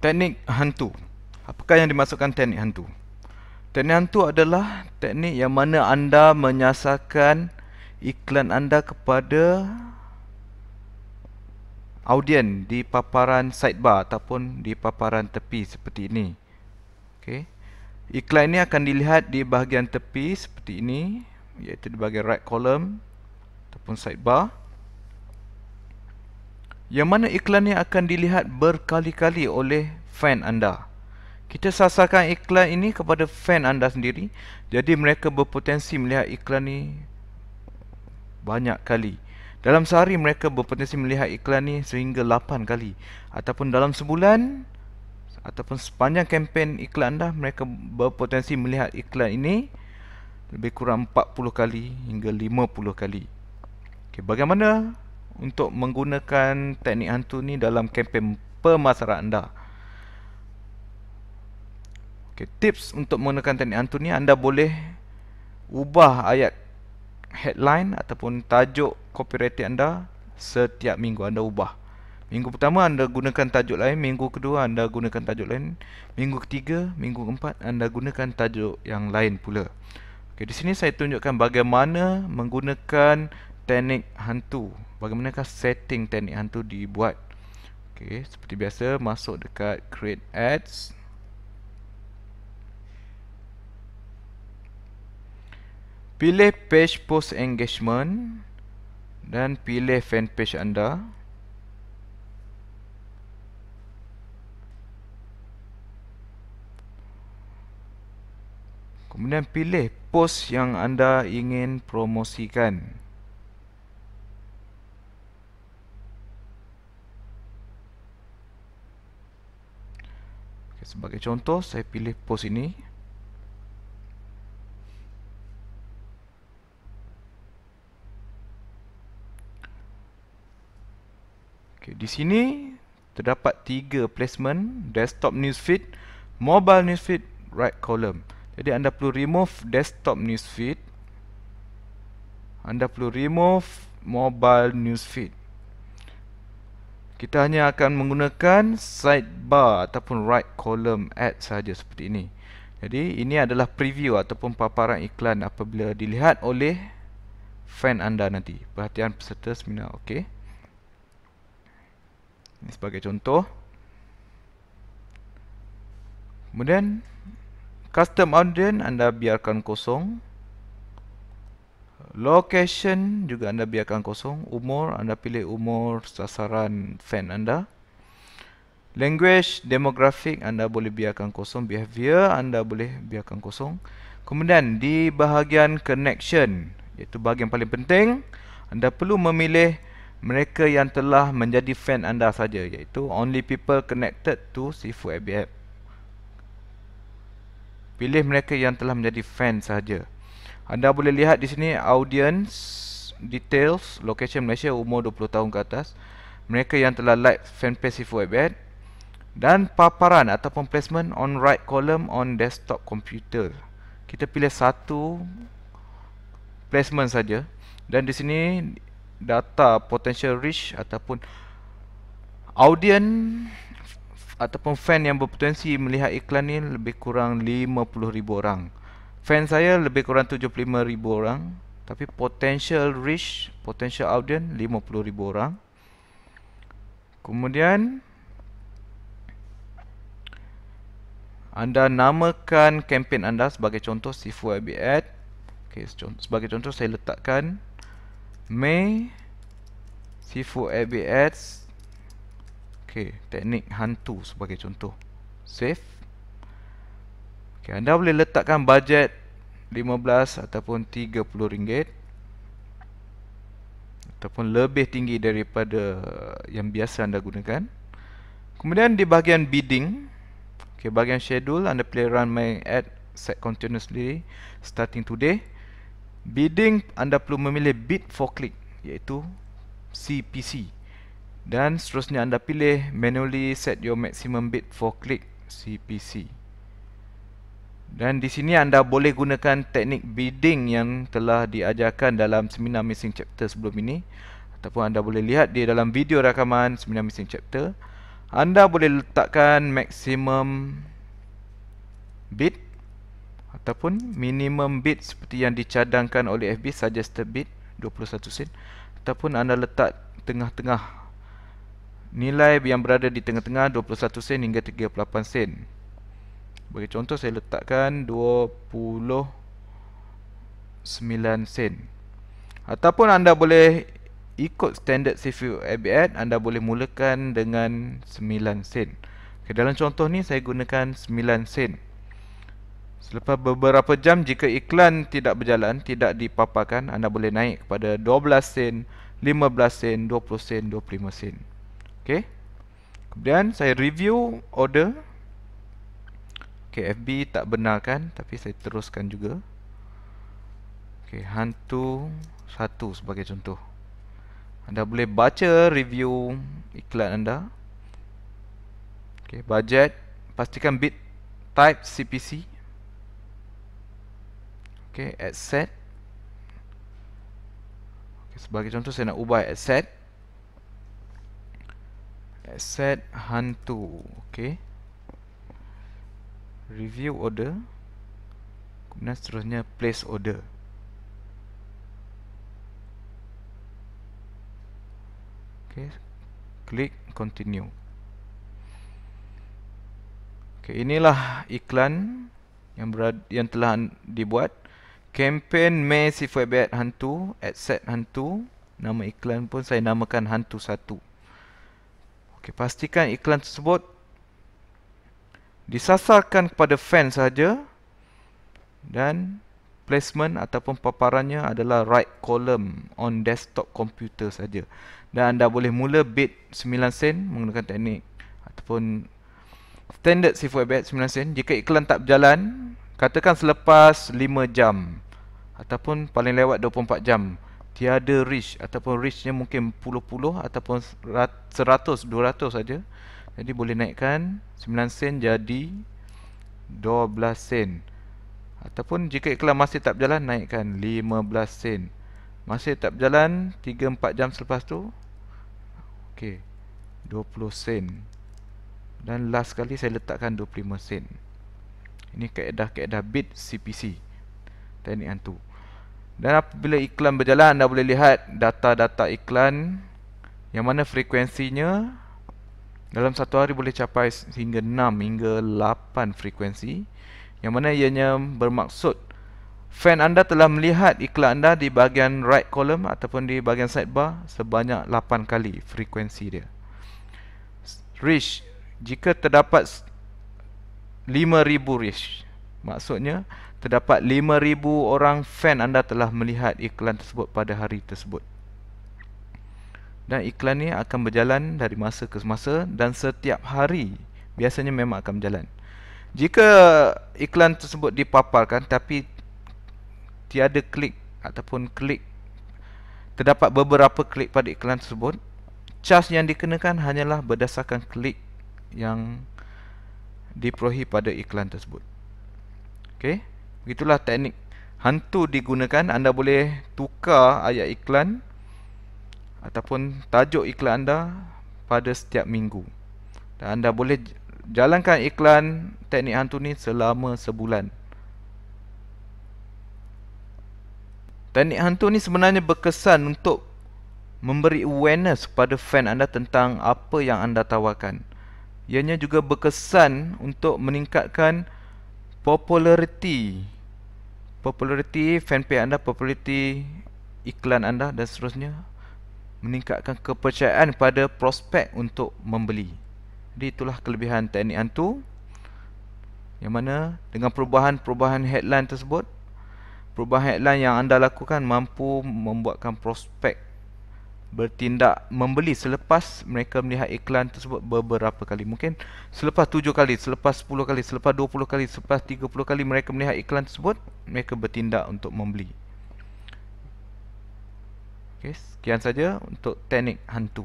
Teknik hantu. Apakah yang dimasukkan teknik hantu? Teknik hantu adalah teknik yang mana anda menyasarkan iklan anda kepada audien di paparan sidebar ataupun di paparan tepi seperti ini. Okay, Iklan ini akan dilihat di bahagian tepi seperti ini iaitu di bahagian right column ataupun sidebar yang mana iklannya akan dilihat berkali-kali oleh fan anda. Kita sasarkan iklan ini kepada fan anda sendiri, jadi mereka berpotensi melihat iklan ini banyak kali. Dalam sehari mereka berpotensi melihat iklan ini sehingga 8 kali ataupun dalam sebulan ataupun sepanjang kempen iklan anda mereka berpotensi melihat iklan ini lebih kurang 40 kali hingga 50 kali. Okay, bagaimana untuk menggunakan teknik hantu ni dalam kempen pemasaran anda. Okay, tips untuk menggunakan teknik hantu ni anda boleh ubah ayat headline ataupun tajuk copywriting anda setiap minggu anda ubah. Minggu pertama anda gunakan tajuk lain, minggu kedua anda gunakan tajuk lain, minggu ketiga, minggu keempat anda gunakan tajuk yang lain pula. Okey, di sini saya tunjukkan bagaimana menggunakan teknik hantu bagaimanakah setting teknik hantu dibuat okey seperti biasa masuk dekat create ads pilih page post engagement dan pilih fan page anda kemudian pilih post yang anda ingin promosikan sebagai contoh saya pilih post ini okay, di sini terdapat tiga placement desktop newsfeed mobile newsfeed right column jadi anda perlu remove desktop newsfeed anda perlu remove mobile newsfeed kita hanya akan menggunakan sidebar ataupun right column add saja seperti ini jadi ini adalah preview ataupun paparan iklan apabila dilihat oleh fan anda nanti perhatian peserta seminar okey? ini sebagai contoh kemudian custom audience anda biarkan kosong location juga anda biarkan kosong umur anda pilih umur sasaran fan anda language demographic anda boleh biarkan kosong behavior anda boleh biarkan kosong kemudian di bahagian connection iaitu bahagian paling penting anda perlu memilih mereka yang telah menjadi fan anda saja iaitu only people connected to sifu app pilih mereka yang telah menjadi fan saja anda boleh lihat di sini audience details location Malaysia umur 20 tahun ke atas. Mereka yang telah like fanpage Sifu Webet dan paparan atau placement on right column on desktop computer. Kita pilih satu placement saja dan di sini data potential reach ataupun audience ataupun fan yang berpotensi melihat iklan ni lebih kurang 50,000 orang fan saya lebih kurang 75,000 orang tapi potential reach potential audience 50,000 orang kemudian anda namakan kempen anda sebagai contoh Sifu AB Ad okay, sebagai contoh saya letakkan May Sifu AB Ads okay, teknik hantu sebagai contoh save Okay, anda boleh letakkan bajet 15 ataupun 30 ringgit ataupun lebih tinggi daripada eh, yang biasa anda gunakan. Kemudian di bahagian bidding, okay, bahagian schedule anda boleh run my ad set continuously starting today. Bidding anda perlu memilih bid for click iaitu CPC dan seterusnya anda pilih manually set your maximum bid for click CPC. Dan di sini anda boleh gunakan teknik bidding yang telah diajarkan dalam seminar missing chapter sebelum ini ataupun anda boleh lihat di dalam video rakaman seminar missing chapter. Anda boleh letakkan maksimum bid ataupun minimum bid seperti yang dicadangkan oleh FB suggested bid 21 sen ataupun anda letak tengah-tengah nilai yang berada di tengah-tengah 21 sen hingga 38 sen. Bagi contoh saya letakkan 29 sen Ataupun anda boleh ikut standard CFU ABN Anda boleh mulakan dengan 9 sen okay, Dalam contoh ni saya gunakan 9 sen Selepas beberapa jam jika iklan tidak berjalan Tidak dipaparkan anda boleh naik kepada 12 sen 15 sen, 20 sen, 25 sen Okay Kemudian saya review order Okay, FB tak benarkan tapi saya teruskan juga. Okay, hantu satu sebagai contoh. Anda boleh baca review iklan anda. Okay, budget pastikan bid type CPC. Okay, ad set. Okay, sebagai contoh saya nak ubah ad set. Ad set hantu. Okay review order kemudian seterusnya place order ok klik continue ok inilah iklan yang berada, yang telah dibuat campaign may seafood bad hantu ad set hantu nama iklan pun saya namakan hantu satu ok pastikan iklan tersebut disasarkan kepada fan saja dan placement ataupun paparannya adalah right column on desktop computer saja dan anda boleh mula bid 9 sen menggunakan teknik ataupun standard seafood bid 9 sen jika iklan tak berjalan katakan selepas 5 jam ataupun paling lewat 24 jam tiada reach ataupun reachnya mungkin puluh-puluh ataupun 100 200 saja jadi boleh naikkan 9 sen jadi 12 sen Ataupun jika iklan masih tak berjalan Naikkan 15 sen Masih tak berjalan 3-4 jam selepas tu Okey 20 sen Dan last kali saya letakkan 25 sen Ini kaedah-kaedah bid CPC Teknik hantu Dan apabila iklan berjalan Anda boleh lihat data-data iklan Yang mana frekuensinya dalam satu hari boleh capai hingga 6 hingga 8 frekuensi yang mana ianya bermaksud fan anda telah melihat iklan anda di bahagian right column ataupun di bahagian sidebar sebanyak 8 kali frekuensi dia reach jika terdapat 5000 reach maksudnya terdapat 5000 orang fan anda telah melihat iklan tersebut pada hari tersebut dan iklan ni akan berjalan dari masa ke masa dan setiap hari biasanya memang akan berjalan jika iklan tersebut dipaparkan tapi tiada klik ataupun klik terdapat beberapa klik pada iklan tersebut charge yang dikenakan hanyalah berdasarkan klik yang diperolehi pada iklan tersebut Okey, begitulah teknik hantu digunakan anda boleh tukar ayat iklan ataupun tajuk iklan anda pada setiap minggu. Dan anda boleh jalankan iklan teknik hantu ni selama sebulan. Teknik hantu ni sebenarnya berkesan untuk memberi awareness kepada fan anda tentang apa yang anda tawarkan. Ianya juga berkesan untuk meningkatkan populariti populariti fanpage anda, populariti iklan anda dan seterusnya meningkatkan kepercayaan pada prospek untuk membeli. Jadi itulah kelebihan teknik hantu. Yang mana dengan perubahan-perubahan headline tersebut, perubahan headline yang anda lakukan mampu membuatkan prospek bertindak membeli selepas mereka melihat iklan tersebut beberapa kali. Mungkin selepas 7 kali, selepas 10 kali, selepas 20 kali, selepas 30 kali mereka melihat iklan tersebut, mereka bertindak untuk membeli. Okay, sekian saja untuk teknik hantu.